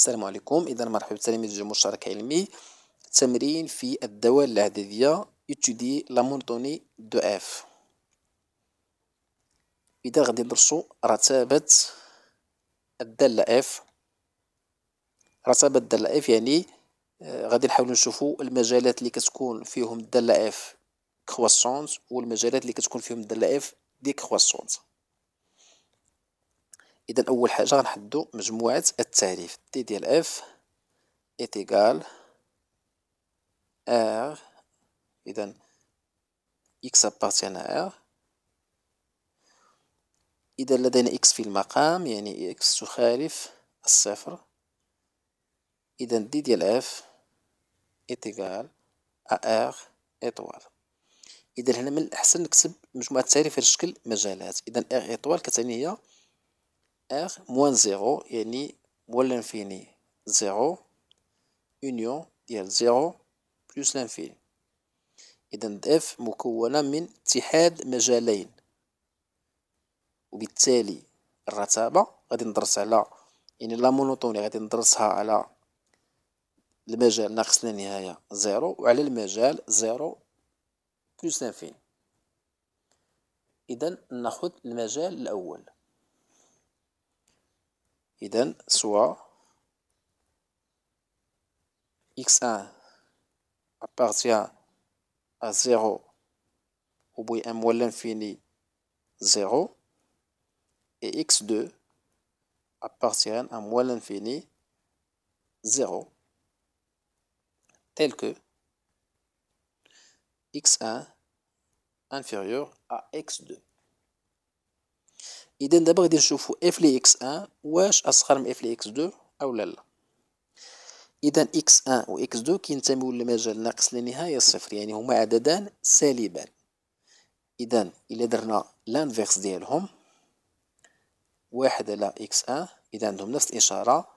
السلام عليكم اذا مرحبا بتلاميذ الجمهور شرك علمي تمرين في الدوال العدديه ايتودي لا مونطوني دو اف اذا غادي ندرسو رتابه الداله اف رتابه الداله اف يعني آه، غادي نحاولو نشوفو المجالات اللي كتكون فيهم الداله اف كروسونت والمجالات اللي كتكون فيهم الداله اف ديكروسونت اذا اول حاجه غنحدو مجموعه التعريف تي ديال اف إتيكال ار اذا اكس ابارتيان ار اذا لدينا اكس في المقام يعني اكس تخالف الصفر اذا دي ديال اف إتيكال ار اطوال اذا هنا من الاحسن نكتب مجموعه التعريف في شكل مجالات اذا ار اطوال كتعني هي r موان زيرو يعني مول الانفيني زيرو union ديال زيرو بلوس الانفيني إذن f مكونة من اتحاد مجالين وبالتالي الرتابة غادي ندرس على يعني لا مونوتوني غادي ندرسها على المجال ناقص النهاية نهاية زيرو وعلى المجال زيرو بلوس لانفين إذن ناخد المجال الأول Iden soit x1 appartient à 0 ou un m infini l'infini 0 et x2 appartient à moins l'infini 0 tel que x1 inférieur à x2 اذا دابا غادي نشوفو اف لي اكس 1 واش اصغر من اف لي اكس 2 او لا لا اذا اكس 1 و اكس 2 كينتميو للمجال ناقص للنهايه صفر يعني هما عددان سالبان اذا الا درنا لانفيرس ديالهم واحد على اكس 1 اذا عندهم نفس الاشاره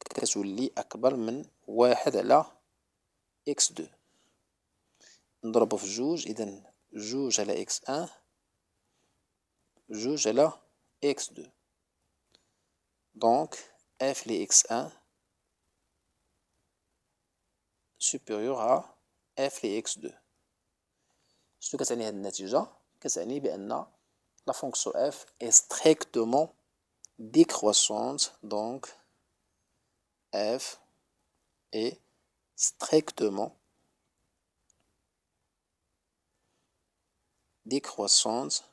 كتولي اكبر من واحد على اكس 2 نضربو في جوج اذا جوج على اكس 1 je la x2. Donc, f les x1 supérieur à f les x2. ce كتعني que ça n'est que la fonction f est strictement décroissante donc f est strictement décroissante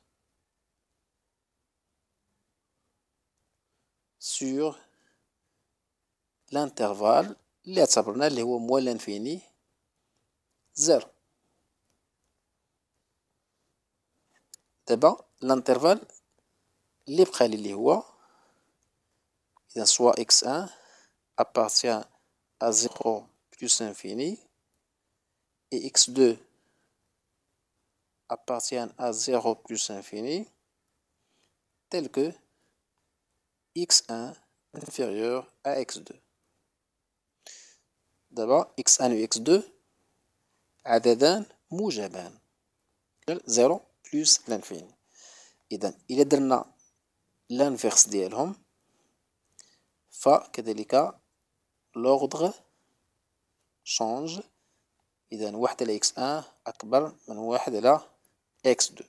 sur l'intervalle les اعتبرنا moins l'infini 0. l'infini l'intervalle d'abord l'intervalle اللي x1 appartient à 0 plus infini et x2 appartient à 0 plus infini tel que x1 inférieur à x2 D'abord, x1 et x2 عددان موجبان 0 بلس لانفين اذا الا درنا لانفيرس ديالهم فكذلك لوردغ شونج اذا واحد على x1 اكبر من واحد على x2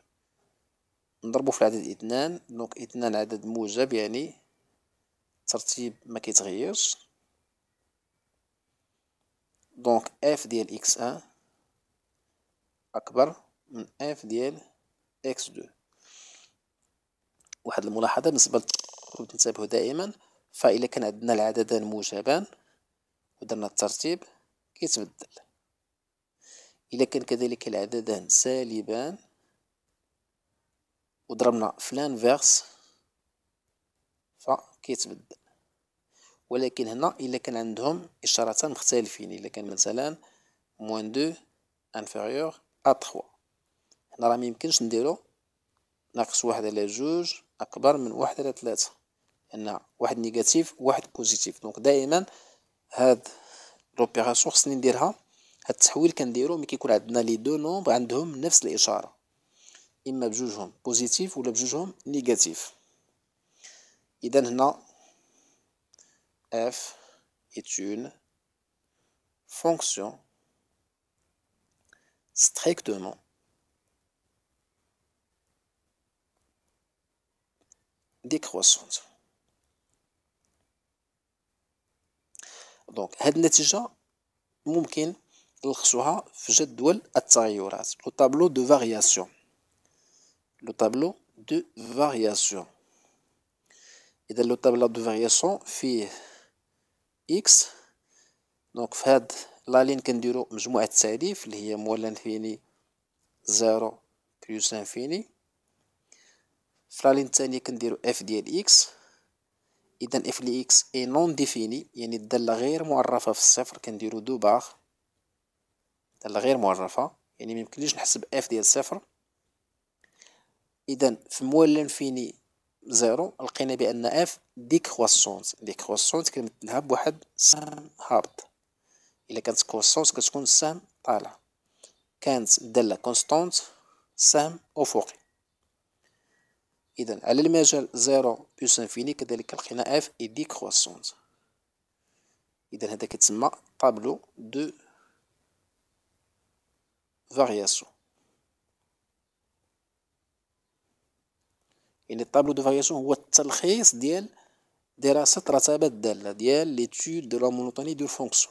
نضربو في العدد اثنان دونك اثنان عدد موجب يعني الترتيب ما كيتغيرش دونك اف ديال اكس ان اكبر من اف ديال اكس دو واحد الملاحظه بالنسبه تنتبهوا دائما فإلا كان عندنا العددان موجبان ودرنا الترتيب كيتبدل إلا كان كذلك العددان سالبان وضربنا فلان لانفيرس فكيتبدل ولكن هنا إلا كان عندهم إشارتان مختلفين إلا كان مثلا موان دو انفيريور أ تخوا هنا راه ميمكنش نديرو ناقص واحد على جوج أكبر من واحد على ثلاثة لأن واحد نيجاتيف واحد بوزيتيف دونك دائما هاد لوبيراسيون خصني نديرها هاد التحويل كنديرو ملي كيكون عندنا لي دو نومبر عندهم نفس الإشارة إما بجوجهم بوزيتيف ولا بجوجهم نيجاتيف إذا هنا f est une fonction strictement décroissante. Donc, cette on peut le le tableau de variation. Le tableau de variation. Et dans le tableau de variation, إكس دونك في هاد لا لين كنديرو مجموعة التعريف اللي هي مولى لانفيني زيرو بلوس لانفيني في لا لين التانية كنديرو اف ديال إكس إذا اف لي إكس اي نون ديفيني يعني الدالة غير معرفة في الصفر كنديرو دو باغ الدالة غير معرفة يعني ميمكنليش نحسب اف ديال صفر إذا في مولى لانفيني زيرو لقينا بان اف ديكروسونت ديكروسونت كنمثلها بواحد السهم هابط الا كانت كروسونت كتكون السهم طالع كانت الداله كونستونت السهم افقي اذا على المجال زيرو بلس انفيني كذلك لقينا اف اي ديكروسونت اذا هذا كتسمى طابلو دو فارياسيون et table tableau de variation est le résumé l'étude de la l'étude de la monotonie de fonction